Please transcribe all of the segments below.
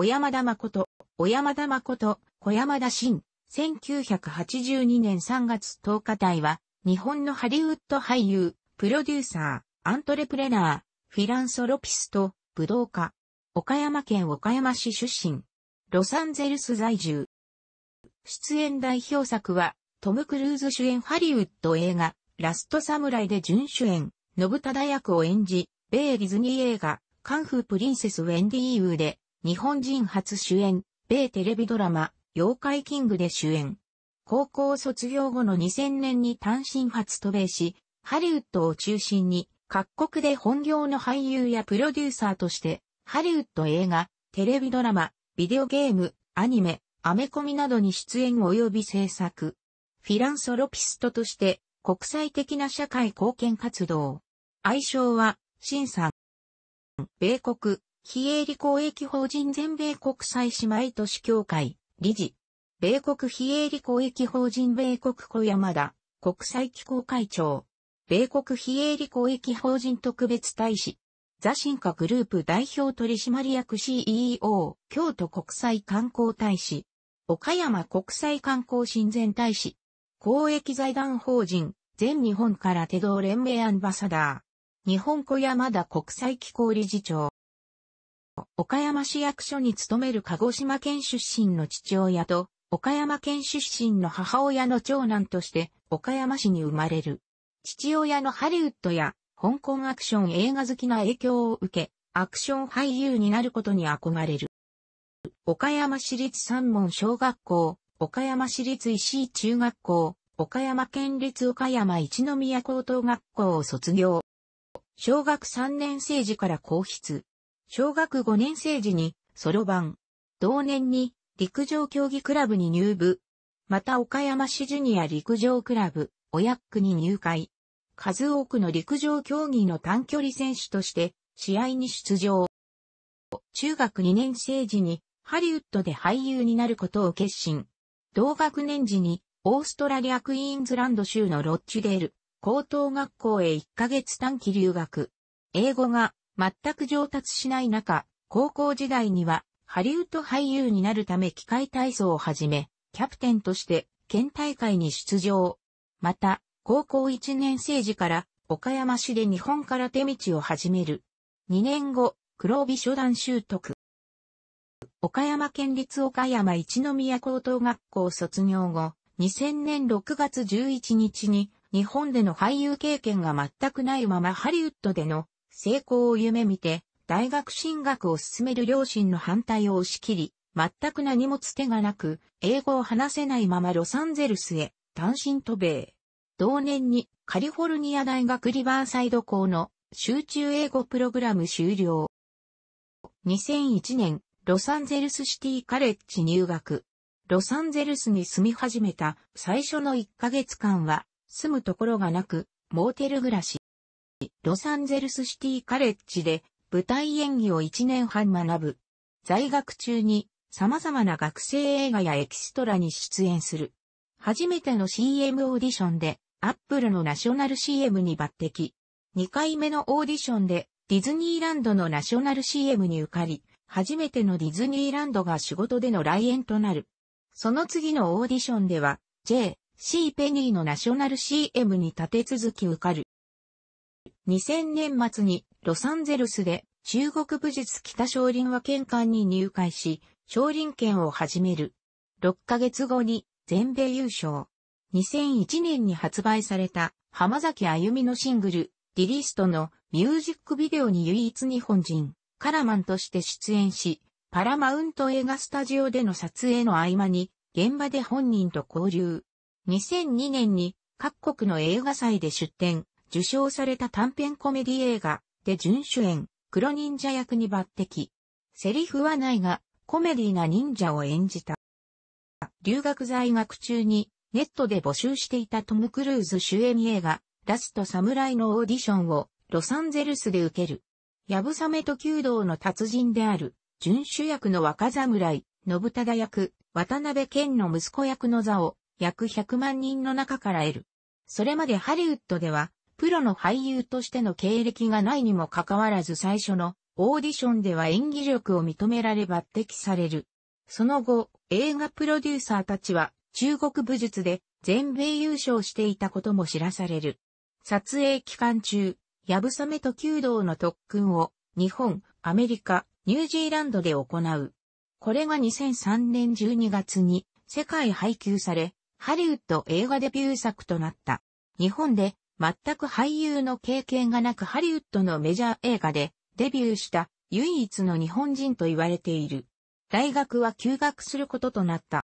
小山田誠、小山田誠、小山田真、1982年3月10日台は、日本のハリウッド俳優、プロデューサー、アントレプレナー、フィランソロピスト、武道家、岡山県岡山市出身、ロサンゼルス在住。出演代表作は、トム・クルーズ主演ハリウッド映画、ラストサムライで準主演、信忠役を演じ、米ディズニー映画、カンフープリンセス・ウェンディーユーで、日本人初主演、米テレビドラマ、妖怪キングで主演。高校卒業後の2000年に単身初渡米し、ハリウッドを中心に各国で本業の俳優やプロデューサーとして、ハリウッド映画、テレビドラマ、ビデオゲーム、アニメ、アメコミなどに出演及び制作。フィランソロピストとして国際的な社会貢献活動。愛称は、シンさん。米国、非営利公益法人全米国際姉妹都市協会、理事。米国非営利公益法人米国小山田、国際機構会長。米国非営利公益法人特別大使。ザシンカグループ代表取締役 CEO、京都国際観光大使。岡山国際観光親善大使。公益財団法人、全日本から手動連盟アンバサダー。日本小山田国際機構理事長。岡山市役所に勤める鹿児島県出身の父親と、岡山県出身の母親の長男として、岡山市に生まれる。父親のハリウッドや、香港アクション映画好きな影響を受け、アクション俳優になることに憧れる。岡山市立三門小学校、岡山市立石井中学校、岡山県立岡山一宮高等学校を卒業。小学3年生時から皇室、小学5年生時にソロ版。同年に陸上競技クラブに入部。また岡山市ジュニア陸上クラブ、親ヤに入会。数多くの陸上競技の短距離選手として試合に出場。中学2年生時にハリウッドで俳優になることを決心。同学年時にオーストラリアクイーンズランド州のロッチデール高等学校へ1ヶ月短期留学。英語が全く上達しない中、高校時代にはハリウッド俳優になるため機械体操を始め、キャプテンとして県大会に出場。また、高校1年生時から岡山市で日本から手道を始める。2年後、黒帯初段習得。岡山県立岡山一宮高等学校卒業後、2000年6月11日に日本での俳優経験が全くないままハリウッドでの成功を夢見て、大学進学を進める両親の反対を押し切り、全く何もつてがなく、英語を話せないままロサンゼルスへ、単身渡米。同年にカリフォルニア大学リバーサイド校の集中英語プログラム終了。2001年、ロサンゼルスシティカレッジ入学。ロサンゼルスに住み始めた最初の1ヶ月間は、住むところがなく、モーテル暮らし。ロサンゼルスシティカレッジで舞台演技を1年半学ぶ。在学中に様々な学生映画やエキストラに出演する。初めての CM オーディションでアップルのナショナル CM に抜擢。2回目のオーディションでディズニーランドのナショナル CM に受かり、初めてのディズニーランドが仕事での来園となる。その次のオーディションでは、J、C ペニーのナショナル CM に立て続き受かる。2000年末にロサンゼルスで中国武術北少林和県館に入会し、少林拳を始める。6ヶ月後に全米優勝。2001年に発売された浜崎あゆみのシングル、リリーストのミュージックビデオに唯一日本人、カラマンとして出演し、パラマウント映画スタジオでの撮影の合間に、現場で本人と交流。2002年に各国の映画祭で出展、受賞された短編コメディ映画で準主演、黒忍者役に抜擢。セリフはないが、コメディな忍者を演じた。留学在学中にネットで募集していたトム・クルーズ主演映画、ラスト・サムライのオーディションをロサンゼルスで受ける。やぶさめと弓道の達人である、準主役の若侍、信忠役、渡辺健の息子役の座を、約100万人の中から得る。それまでハリウッドでは、プロの俳優としての経歴がないにもかかわらず最初のオーディションでは演技力を認められ抜擢される。その後、映画プロデューサーたちは中国武術で全米優勝していたことも知らされる。撮影期間中、ヤブサメと弓道の特訓を日本、アメリカ、ニュージーランドで行う。これが2003年12月に世界配給され、ハリウッド映画デビュー作となった。日本で全く俳優の経験がなくハリウッドのメジャー映画でデビューした唯一の日本人と言われている。大学は休学することとなった。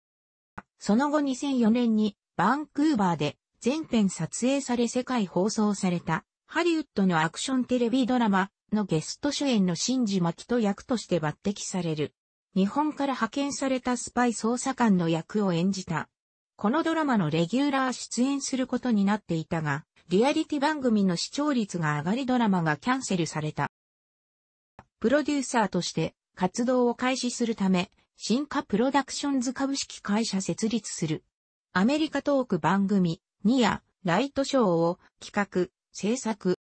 その後2004年にバンクーバーで全編撮影され世界放送されたハリウッドのアクションテレビドラマのゲスト主演の新次巻と役として抜擢される。日本から派遣されたスパイ捜査官の役を演じた。このドラマのレギュラー出演することになっていたが、リアリティ番組の視聴率が上がりドラマがキャンセルされた。プロデューサーとして活動を開始するため、進化プロダクションズ株式会社設立する。アメリカトーク番組、ニア、ライトショーを企画、制作。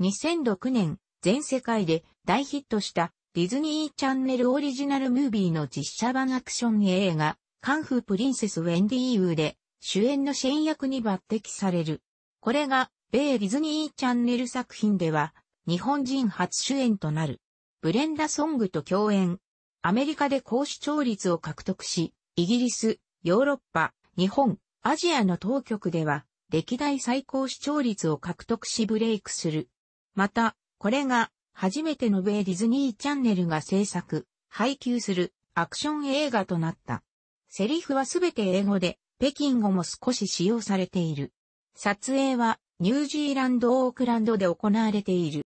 2006年、全世界で大ヒットしたディズニーチャンネルオリジナルムービーの実写版アクション映画、カンフープリンセスウェンディーウーで主演の新役に抜擢される。これが、米ディズニーチャンネル作品では、日本人初主演となる。ブレンダ・ソングと共演。アメリカで高視聴率を獲得し、イギリス、ヨーロッパ、日本、アジアの当局では、歴代最高視聴率を獲得しブレイクする。また、これが、初めての米ディズニーチャンネルが制作、配給するアクション映画となった。セリフはすべて英語で、北京語も少し使用されている。撮影はニュージーランド・オークランドで行われている。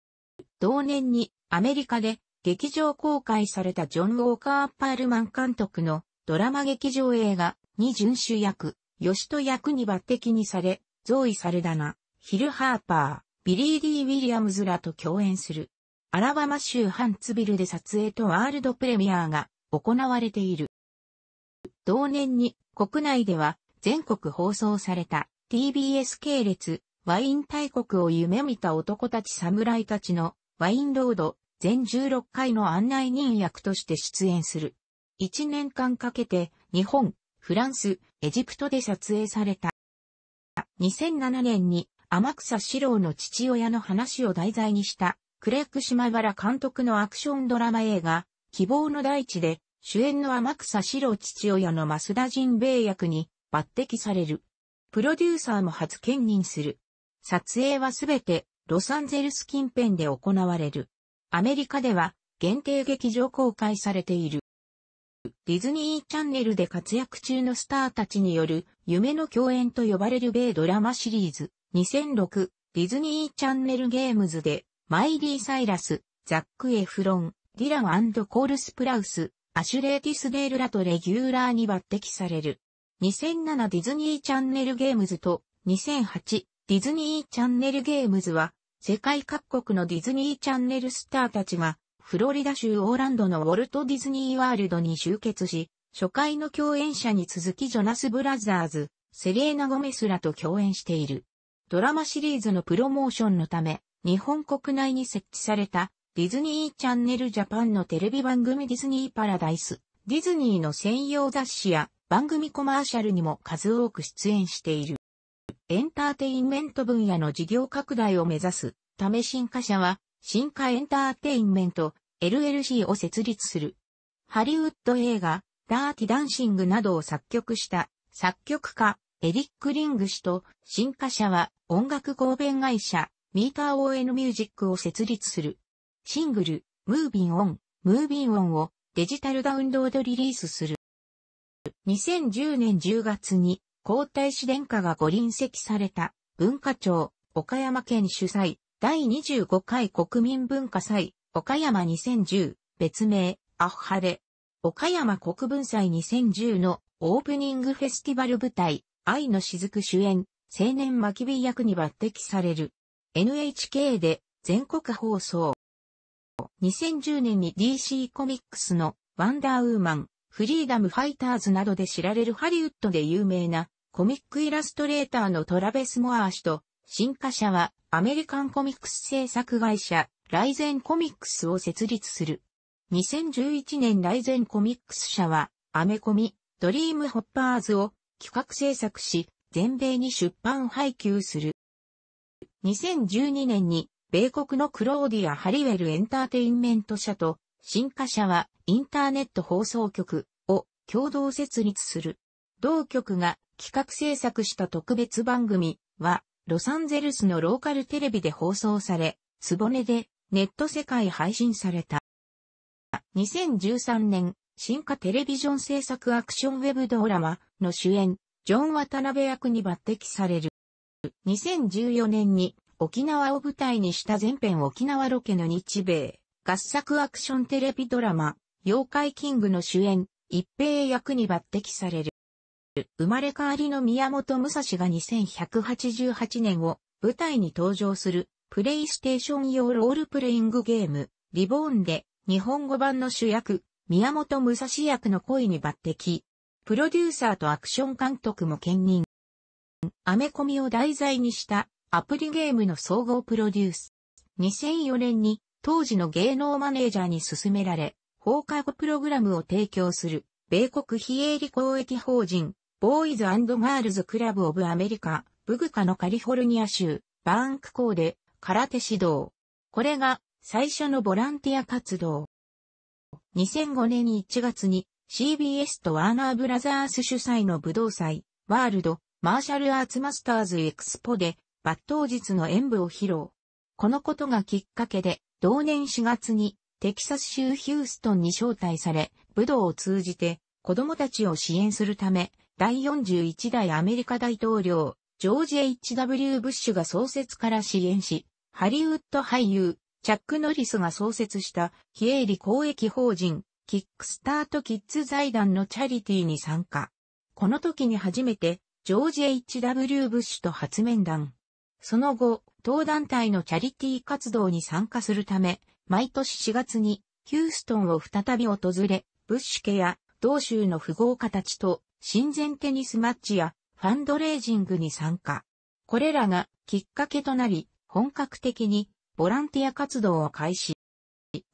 同年にアメリカで劇場公開されたジョン・ウォーカー・パールマン監督のドラマ劇場映画に準主役、吉戸役に抜擢にされ、贈位されだな、ヒル・ハーパー、ビリー・ディ・ウィリアムズらと共演する。アラバマ州ハンツビルで撮影とワールドプレミアが行われている。同年に国内では全国放送された TBS 系列、ワイン大国を夢見た男たち侍たちのワインロード全16回の案内人役として出演する。1年間かけて日本、フランス、エジプトで撮影された。2007年に天草四郎の父親の話を題材にしたクレック島原監督のアクションドラマ映画、希望の大地で主演の天草四郎父親の増田陣兵衛役に抜擢される。プロデューサーも初兼任する。撮影はすべてロサンゼルス近辺で行われる。アメリカでは限定劇場公開されている。ディズニーチャンネルで活躍中のスターたちによる夢の共演と呼ばれる米ドラマシリーズ2006ディズニーチャンネルゲームズでマイリー・サイラス、ザック・エフロン、ディランコールス・プラウス、アシュレー・ティスデールらとレギュラーに抜擢される。2007ディズニーチャンネルゲームズと2008ディズニーチャンネルゲームズは世界各国のディズニーチャンネルスターたちがフロリダ州オーランドのウォルト・ディズニー・ワールドに集結し、初回の共演者に続きジョナス・ブラザーズ、セレーナ・ゴメスらと共演している。ドラマシリーズのプロモーションのため、日本国内に設置されたディズニーチャンネルジャパンのテレビ番組ディズニーパラダイス、ディズニーの専用雑誌や番組コマーシャルにも数多く出演している。エンターテインメント分野の事業拡大を目指すため進化社は、進化エンターテインメント LLC を設立する。ハリウッド映画、ダーティダンシングなどを作曲した作曲家、エリック・リング氏と、進化社は音楽合弁会社、ミーター ON ミュージックを設立する。シングル、ムービンオン、ムービンオンをデジタルダウンロードリリースする。2010年10月に皇太子殿下がご臨席された文化庁岡山県主催第25回国民文化祭岡山2010別名アッハレ岡山国文祭2010のオープニングフェスティバル舞台愛の雫主演青年巻火役に抜擢される NHK で全国放送2010年に DC コミックスのワンダーウーマンフリーダムファイターズなどで知られるハリウッドで有名なコミックイラストレーターのトラベス・モアー氏と、新華社はアメリカンコミックス制作会社、ライゼンコミックスを設立する。2011年ライゼンコミックス社は、アメコミ、ドリームホッパーズを企画制作し、全米に出版配給する。2012年に、米国のクローディア・ハリウェルエンターテインメント社と新華社はインターネット放送局を共同設立する。同局が企画制作した特別番組は、ロサンゼルスのローカルテレビで放送され、つぼねでネット世界配信された。2013年、新華テレビジョン制作アクションウェブドラマの主演、ジョン・渡辺役に抜擢される。2014年に沖縄を舞台にした全編沖縄ロケの日米合作アクションテレビドラマ、妖怪キングの主演、一平役に抜擢される。生まれ変わりの宮本武蔵が2188年を舞台に登場するプレイステーション用ロールプレイングゲームリボーンで日本語版の主役宮本武蔵役の恋に抜擢。プロデューサーとアクション監督も兼任。アメコミを題材にしたアプリゲームの総合プロデュース。2004年に当時の芸能マネージャーに勧められ、放課後プログラムを提供する、米国非営利公益法人、ボーイズガールズクラブオブアメリカ、ブグカのカリフォルニア州、バーンク校で、空手指導。これが、最初のボランティア活動。2005年1月に CBS とワーナーブラザース主催の武道祭、ワールド、マーシャルアーツマスターズエクスポで、抜刀術の演舞を披露。このことがきっかけで、同年4月にテキサス州ヒューストンに招待され、武道を通じて子供たちを支援するため、第41代アメリカ大統領、ジョージ・ H.W. ブッシュが創設から支援し、ハリウッド俳優、チャック・ノリスが創設した非営利公益法人、キックスタート・キッズ財団のチャリティーに参加。この時に初めて、ジョージ・ H.W. ブッシュと初面談。その後、当団体のチャリティー活動に参加するため、毎年4月にヒューストンを再び訪れ、ブッシュ家や同州の富豪家たちと親善テニスマッチやファンドレイジングに参加。これらがきっかけとなり、本格的にボランティア活動を開始。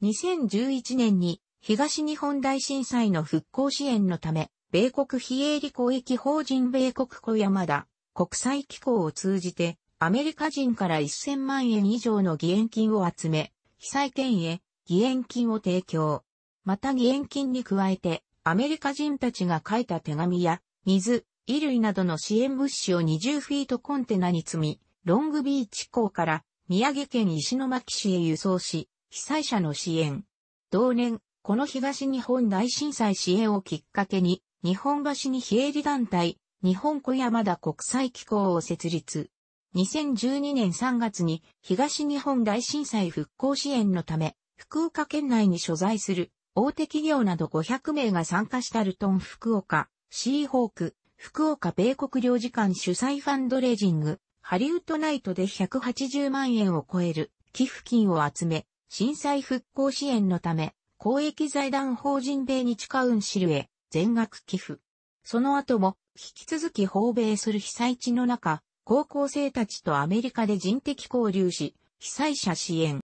2011年に東日本大震災の復興支援のため、米国非営利公益法人米国小山田国際機構を通じてアメリカ人から1000万円以上の義援金を集め、被災県へ義援金を提供。また義援金に加えて、アメリカ人たちが書いた手紙や、水、衣類などの支援物資を20フィートコンテナに積み、ロングビーチ港から宮城県石巻市へ輸送し、被災者の支援。同年、この東日本大震災支援をきっかけに、日本橋に非営利団体、日本小山田国際機構を設立。2012年3月に東日本大震災復興支援のため、福岡県内に所在する大手企業など500名が参加したルトン福岡、シーホーク、福岡米国領事館主催ファンドレージング、ハリウッドナイトで180万円を超える寄付金を集め、震災復興支援のため、公益財団法人米日カウンシルへ全額寄付。その後も引き続き訪米する被災地の中、高校生たちとアメリカで人的交流し、被災者支援。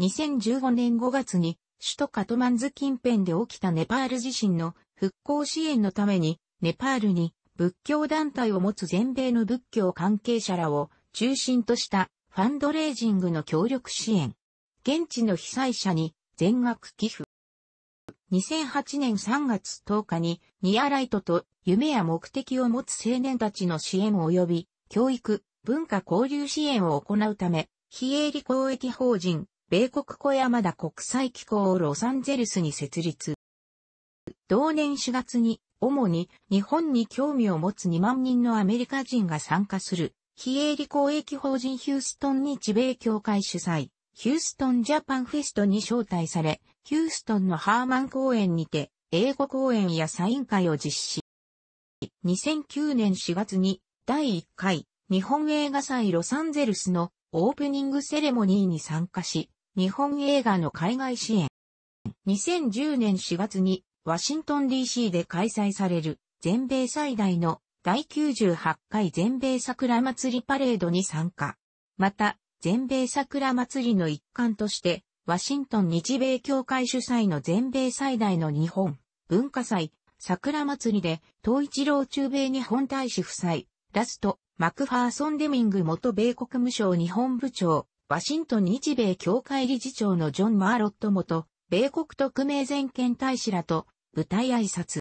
2015年5月に首都カトマンズ近辺で起きたネパール地震の復興支援のためにネパールに仏教団体を持つ全米の仏教関係者らを中心としたファンドレイジングの協力支援。現地の被災者に全額寄付。2008年3月10日にニアライトと夢や目的を持つ青年たちの支援及び教育、文化交流支援を行うため、非営利公益法人、米国小山田国際機構をロサンゼルスに設立。同年4月に、主に日本に興味を持つ2万人のアメリカ人が参加する、非営利公益法人ヒューストン日米協会主催、ヒューストンジャパンフェストに招待され、ヒューストンのハーマン公園にて、英語公演やサイン会を実施。2009年4月に第1回日本映画祭ロサンゼルスのオープニングセレモニーに参加し、日本映画の海外支援。2010年4月にワシントン DC で開催される全米最大の第98回全米桜祭りパレードに参加。また、全米桜祭りの一環として、ワシントン日米協会主催の全米最大の日本文化祭桜祭りで、東一郎中米日本大使夫妻、ラスト、マクファーソン・デミング元米国務省日本部長、ワシントン日米協会理事長のジョン・マーロット元、米国特命全権大使らと、舞台挨拶。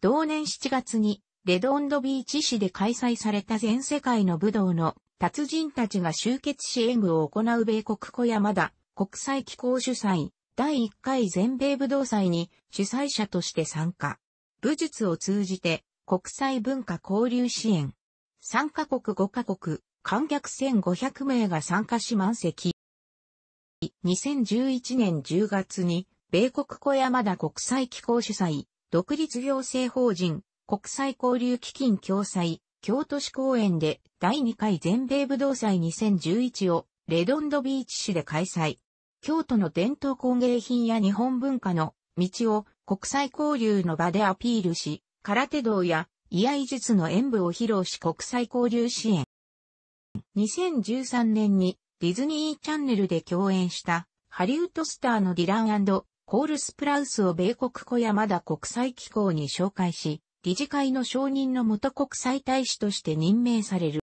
同年7月に、レドンドビーチ市で開催された全世界の武道の達人たちが集結支援部を行う米国小山田国際機構主催第1回全米武道祭に主催者として参加。武術を通じて国際文化交流支援。参加国5カ国、観客1500名が参加し満席。2011年10月に、米国小山田国際機構主催、独立行政法人、国際交流基金共催、京都市公園で第2回全米武道祭2011をレドンドビーチ市で開催。京都の伝統工芸品や日本文化の道を国際交流の場でアピールし、空手道や居合術の演舞を披露し国際交流支援。2013年にディズニーチャンネルで共演したハリウッドスターのディランコール・スプラウスを米国小山田国際機構に紹介し、理事会の承認の元国際大使として任命される。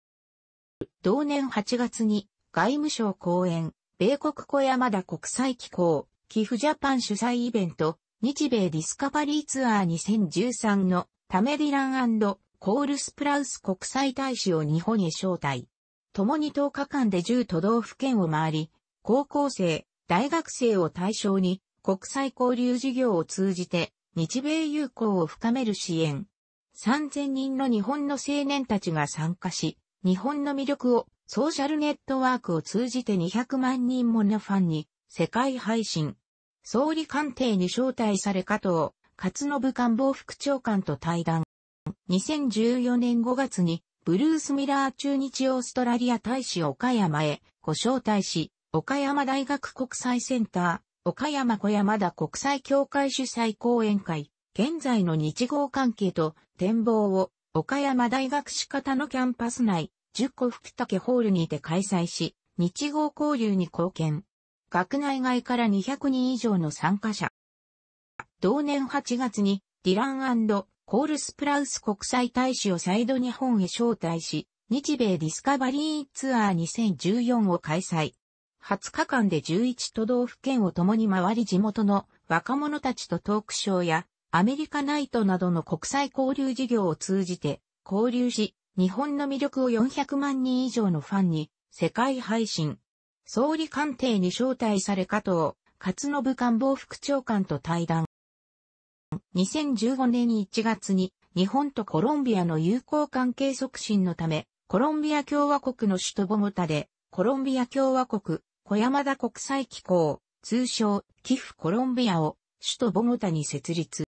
同年8月に外務省講演、米国小山田国際機構、寄付ジャパン主催イベント、日米ディスカバリーツアー2013のタメディランコールスプラウス国際大使を日本へ招待。共に10日間で10都道府県を回り、高校生、大学生を対象に国際交流事業を通じて日米友好を深める支援。3000人の日本の青年たちが参加し、日本の魅力をソーシャルネットワークを通じて200万人ものファンに世界配信。総理官邸に招待され加藤、勝信官房副長官と対談。2014年5月に、ブルース・ミラー中日オーストラリア大使岡山へご招待し、岡山大学国際センター、岡山小山田国際協会主催講演会、現在の日豪関係と展望を岡山大学仕方のキャンパス内、10個福竹ホールにて開催し、日豪交流に貢献。学内外から200人以上の参加者。同年8月にディランコールスプラウス国際大使を再度日本へ招待し、日米ディスカバリーツアー2014を開催。20日間で11都道府県を共に回り地元の若者たちとトークショーやアメリカナイトなどの国際交流事業を通じて交流し、日本の魅力を400万人以上のファンに世界配信。総理官邸に招待され加藤、勝信官房副長官と対談。2015年1月に日本とコロンビアの友好関係促進のため、コロンビア共和国の首都ボモタで、コロンビア共和国、小山田国際機構、通称、寄付コロンビアを首都ボモタに設立。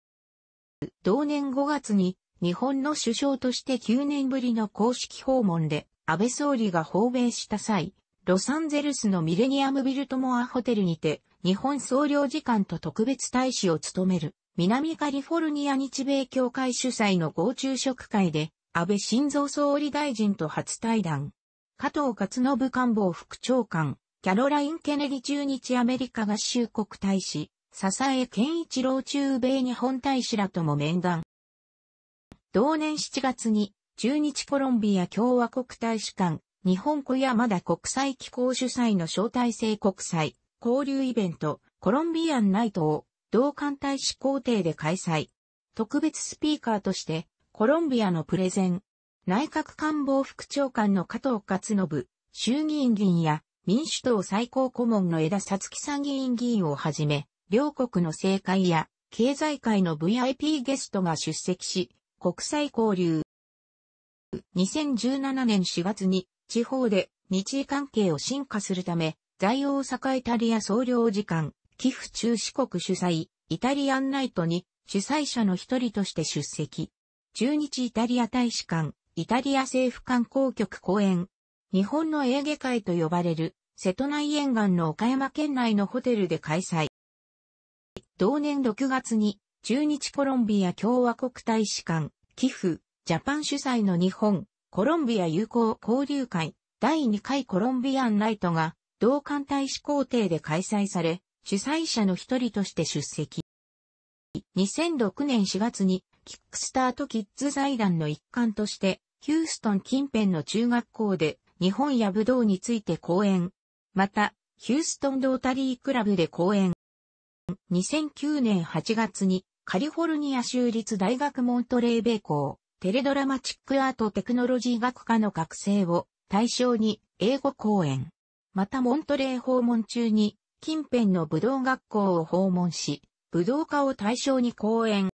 同年5月に日本の首相として9年ぶりの公式訪問で安倍総理が訪米した際、ロサンゼルスのミレニアムビルトモアホテルにて、日本総領事館と特別大使を務める、南カリフォルニア日米協会主催の合昼食会で、安倍晋三総理大臣と初対談。加藤勝信官房副長官、キャロライン・ケネディ中日アメリカ合衆国大使、笹江健一郎中米日本大使らとも面談。同年7月に、中日コロンビア共和国大使館、日本小山田国際機構主催の招待制国際交流イベントコロンビアンナイトを同艦大使公邸で開催。特別スピーカーとしてコロンビアのプレゼン、内閣官房副長官の加藤勝信、衆議院議員や民主党最高顧問の枝さつき参議院議員をはじめ、両国の政界や経済界の VIP ゲストが出席し、国際交流。2017年4月に地方で日医関係を進化するため、在大阪イタリア総領事館、寄付中四国主催、イタリアンナイトに主催者の一人として出席。中日イタリア大使館、イタリア政府観光局公演。日本のエーゲ海と呼ばれる、瀬戸内沿岸の岡山県内のホテルで開催。同年6月に、中日コロンビア共和国大使館、寄付、ジャパン主催の日本、コロンビア友好交流会第2回コロンビアンナイトが同館大使公邸で開催され、主催者の一人として出席。2006年4月にキックスタートキッズ財団の一環として、ヒューストン近辺の中学校で日本や武道について講演。また、ヒューストンロータリークラブで講演。2009年8月にカリフォルニア州立大学モントレー米校テレドラマチックアートテクノロジー学科の学生を対象に英語講演。またモントレー訪問中に近辺の武道学校を訪問し、武道家を対象に講演。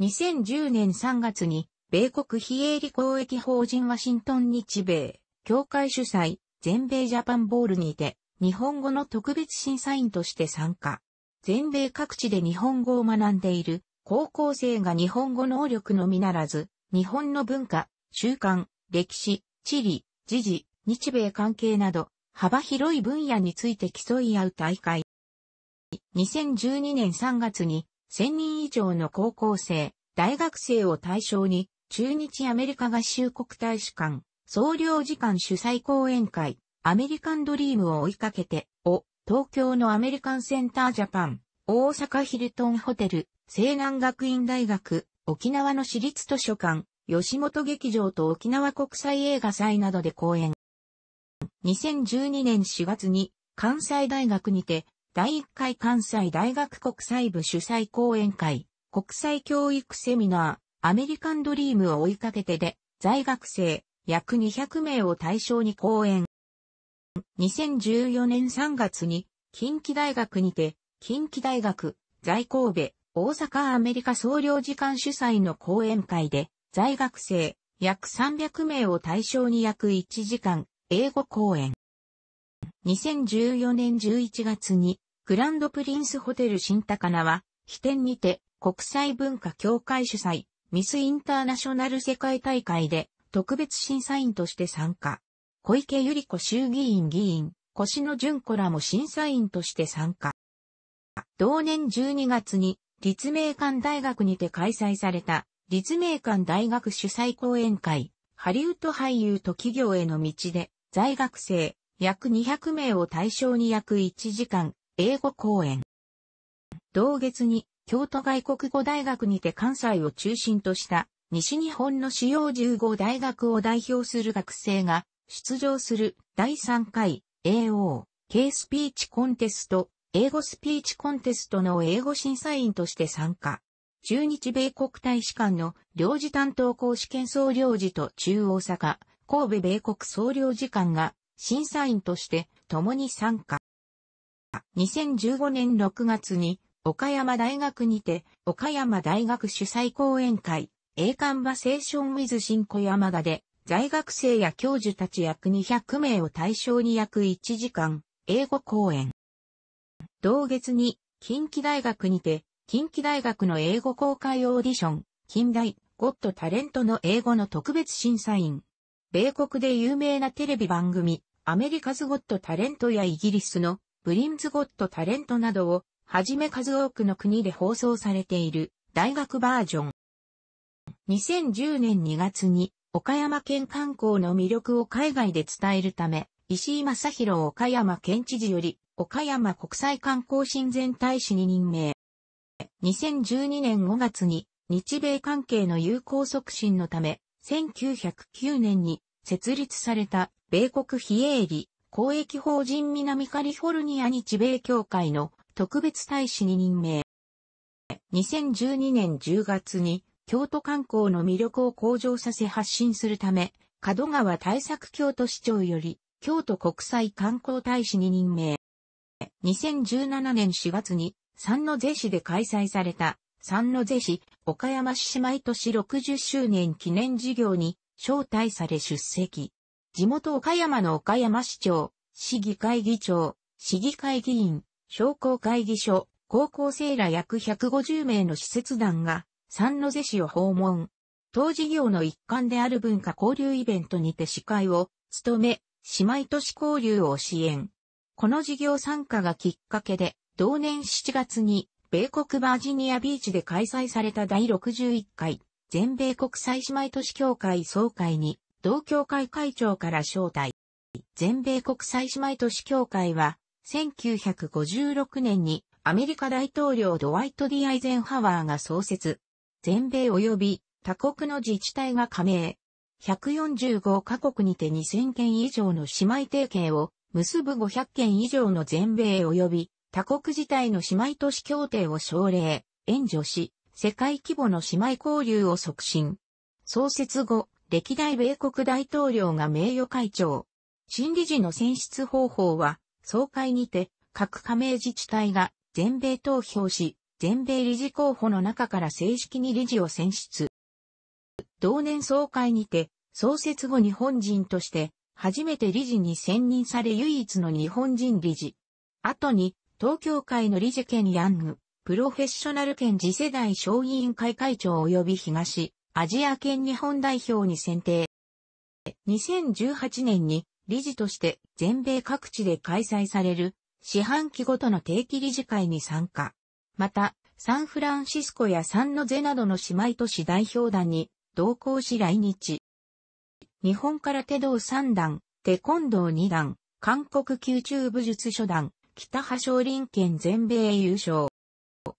2010年3月に米国非営利公益法人ワシントン日米協会主催全米ジャパンボールにて日本語の特別審査員として参加。全米各地で日本語を学んでいる高校生が日本語能力のみならず、日本の文化、習慣、歴史、地理、時事、日米関係など、幅広い分野について競い合う大会。2012年3月に1000人以上の高校生、大学生を対象に、中日アメリカ合衆国大使館、総領事館主催講演会、アメリカンドリームを追いかけて、を、東京のアメリカンセンタージャパン、大阪ヒルトンホテル、西南学院大学、沖縄の私立図書館、吉本劇場と沖縄国際映画祭などで講演。2012年4月に関西大学にて第1回関西大学国際部主催講演会、国際教育セミナー、アメリカンドリームを追いかけてで、在学生約200名を対象に講演。2014年3月に近畿大学にて近畿大学在神戸大阪アメリカ総領事館主催の講演会で、在学生約300名を対象に約1時間、英語講演。2014年11月に、グランドプリンスホテル新高菜は、起点にて、国際文化協会主催、ミスインターナショナル世界大会で、特別審査員として参加。小池百合子衆議院議員、越野純子らも審査員として参加。同年12月に立命館大学にて開催された、立命館大学主催講演会、ハリウッド俳優と企業への道で、在学生、約200名を対象に約1時間、英語講演。同月に、京都外国語大学にて関西を中心とした、西日本の主要15大学を代表する学生が、出場する第3回 AO、K スピーチコンテスト英語スピーチコンテストの英語審査員として参加。中日米国大使館の領事担当公試験総領事と中大阪、神戸米国総領事館が審査員として共に参加。2015年6月に岡山大学にて岡山大学主催講演会英館バセーションウィズ新小山田で在学生や教授たち約200名を対象に約1時間英語講演。同月に、近畿大学にて、近畿大学の英語公開オーディション、近代、ゴッドタレントの英語の特別審査員。米国で有名なテレビ番組、アメリカズ・ゴッドタレントやイギリスのブリンズ・ゴッドタレントなどを、はじめ数多くの国で放送されている大学バージョン。2010年2月に岡山県観光の魅力を海外で伝えるため、石井正宏岡山県知事より岡山国際観光親善大使に任命。2012年5月に日米関係の友好促進のため、1909年に設立された米国非営利公益法人南カリフォルニア日米協会の特別大使に任命。2012年10月に京都観光の魅力を向上させ発信するため、角川対策京都市長より京都国際観光大使に任命。2017年4月に、三の瀬市で開催された、三の瀬市、岡山市姉妹都市60周年記念事業に、招待され出席。地元岡山の岡山市長、市議会議長、市議会議員、商工会議所、高校生ら約150名の施設団が、三の瀬市を訪問。当事業の一環である文化交流イベントにて司会を、務め、姉妹都市交流を支援。この事業参加がきっかけで、同年7月に、米国バージニアビーチで開催された第61回、全米国際姉妹都市協会総会に、同協会会長から招待。全米国際姉妹都市協会は、1956年にアメリカ大統領ドワイト・ディ・アイゼンハワーが創設。全米及び他国の自治体が加盟。145カ国にて2000件以上の姉妹提携を結ぶ500件以上の全米及び他国自体の姉妹都市協定を奨励、援助し、世界規模の姉妹交流を促進。創設後、歴代米国大統領が名誉会長。新理事の選出方法は、総会にて、各加盟自治体が全米投票し、全米理事候補の中から正式に理事を選出。同年総会にて、創設後日本人として初めて理事に選任され唯一の日本人理事。後に、東京会の理事兼ヤング、プロフェッショナル兼次世代小委員会会長及び東、アジア兼日本代表に選定。2018年に理事として全米各地で開催される四半期ごとの定期理事会に参加。また、サンフランシスコやサンノゼなどの姉妹都市代表団に同行し来日。日本から手道三段、テコンドー二段、韓国宮中武術初段、北波少林県全米優勝。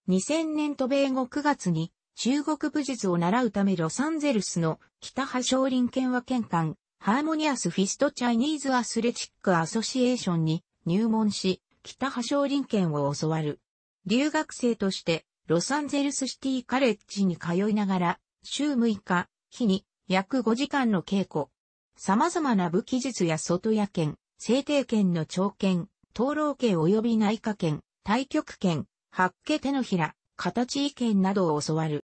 2000年渡米後9月に中国武術を習うためロサンゼルスの北波少林県和県館、ハーモニアスフィストチャイニーズアスレチックアソシエーションに入門し、北波少林県を教わる。留学生としてロサンゼルスシティカレッジに通いながら、週6日、日に約5時間の稽古。様々な武器術や外野剣、制定剣の長剣、灯籠剣及び内科剣、対極剣、八家手のひら、形意見などを教わる。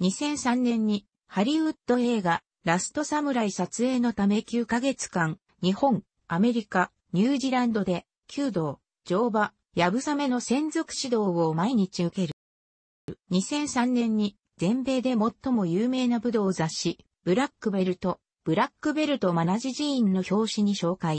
2003年にハリウッド映画ラストサムライ撮影のため9ヶ月間、日本、アメリカ、ニュージーランドで、弓道、乗馬、やぶさめの専属指導を毎日受ける。2003年に全米で最も有名な武道雑誌、ブラックベルト、ブラックベルトマナジ寺院の表紙に紹介。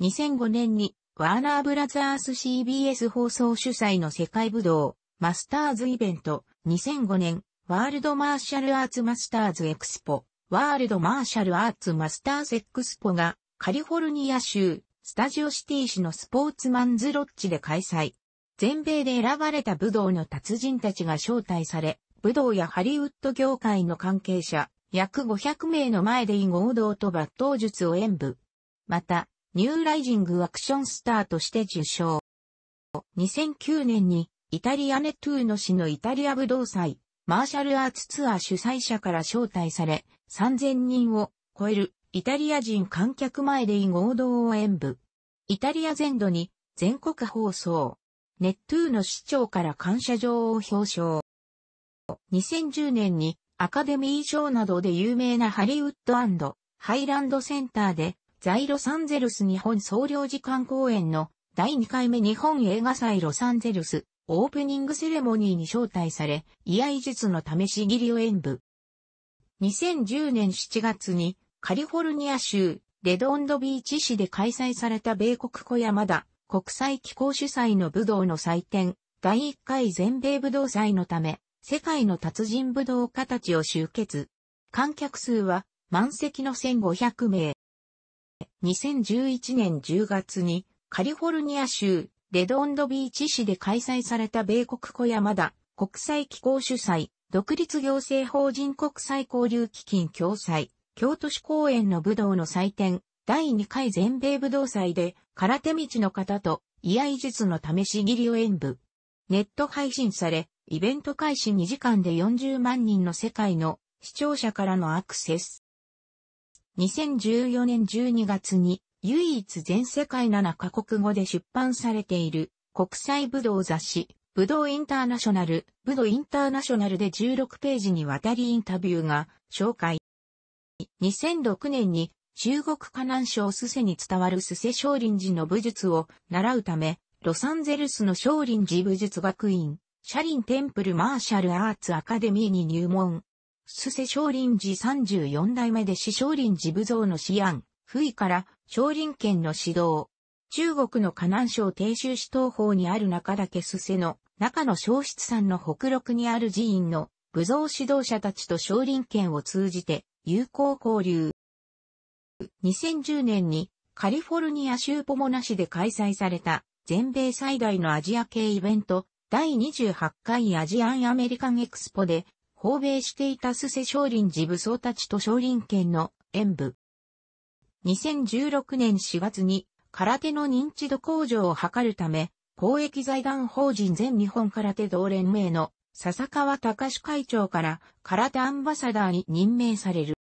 2005年に、ワーナーブラザース CBS 放送主催の世界武道、マスターズイベント、2005年、ワールドマーシャルアーツマスターズエクスポ、ワールドマーシャルアーツマスターズエクスポが、カリフォルニア州、スタジオシティ市のスポーツマンズロッジで開催。全米で選ばれた武道の達人たちが招待され、武道やハリウッド業界の関係者、約500名の前で異合同と抜刀術を演舞。また、ニューライジングアクションスターとして受賞。2009年に、イタリアネトゥーノ氏のイタリア武道祭、マーシャルアーツツアー主催者から招待され、3000人を超えるイタリア人観客前で異合同を演舞。イタリア全土に全国放送。ネットゥーの市長から感謝状を表彰。2010年にアカデミー賞などで有名なハリウッドハイランドセンターで在ロサンゼルス日本総領事館公演の第2回目日本映画祭ロサンゼルスオープニングセレモニーに招待され、居合術の試し切りを演舞。2010年7月にカリフォルニア州レドンドビーチ市で開催された米国小山田国際機構主催の武道の祭典第1回全米武道祭のため世界の達人武道家たちを集結。観客数は満席の1500名。2011年10月にカリフォルニア州レドンドビーチ市で開催された米国小山田国際機構主催独立行政法人国際交流基金共催京都市公園の武道の祭典第2回全米武道祭で空手道の方と居合術の試し切りを演舞。ネット配信され、イベント開始2時間で40万人の世界の視聴者からのアクセス。2014年12月に唯一全世界7カ国語で出版されている国際武道雑誌、武道インターナショナル、武道インターナショナルで16ページにわたりインタビューが紹介。2006年に中国河南省スセに伝わるスセ少林寺の武術を習うため、ロサンゼルスの少林寺武術学院シャリンテンプルマーシャルアーツアカデミーに入門。スセ少林寺34代目で師少林寺武蔵の師案、不意から少林県の指導。中国の河南省鄭州市東方にある中岳スセの中野小室山の北麓にある寺院の武蔵指導者たちと少林県を通じて友好交流。2010年にカリフォルニア州ポモナ市で開催された全米最大のアジア系イベント第28回アジアンアメリカンエクスポで、訪米していたスセ少林寺武装たちと少林県の演武。2016年4月に空手の認知度向上を図るため、公益財団法人全日本空手同連盟の笹川隆会長から空手アンバサダーに任命される。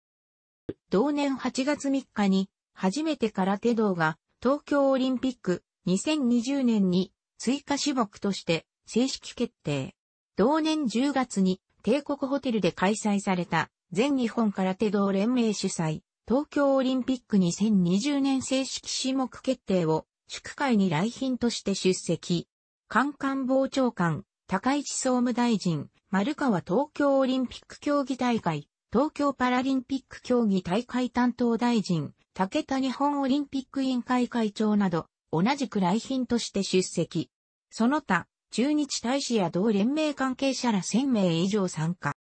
同年8月3日に初めて空手道が東京オリンピック2020年に追加種目として正式決定。同年10月に帝国ホテルで開催された全日本空手道連盟主催東京オリンピック2020年正式種目決定を祝会に来賓として出席。官官房長官、高市総務大臣、丸川東京オリンピック競技大会、東京パラリンピック競技大会担当大臣、竹田日本オリンピック委員会会長など、同じく来賓として出席。その他、駐日大使や同連盟関係者ら1000名以上参加。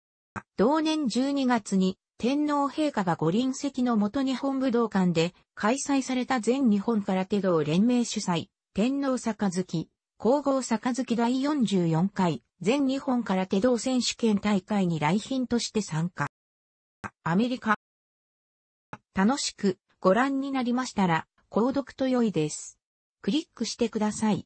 同年12月に天皇陛下がご臨席のもと日本武道館で開催された全日本空手道連盟主催、天皇杯、皇后杯第44回全日本空手道選手権大会に来賓として参加。アメリカ。楽しくご覧になりましたら、購読と良いです。クリックしてください。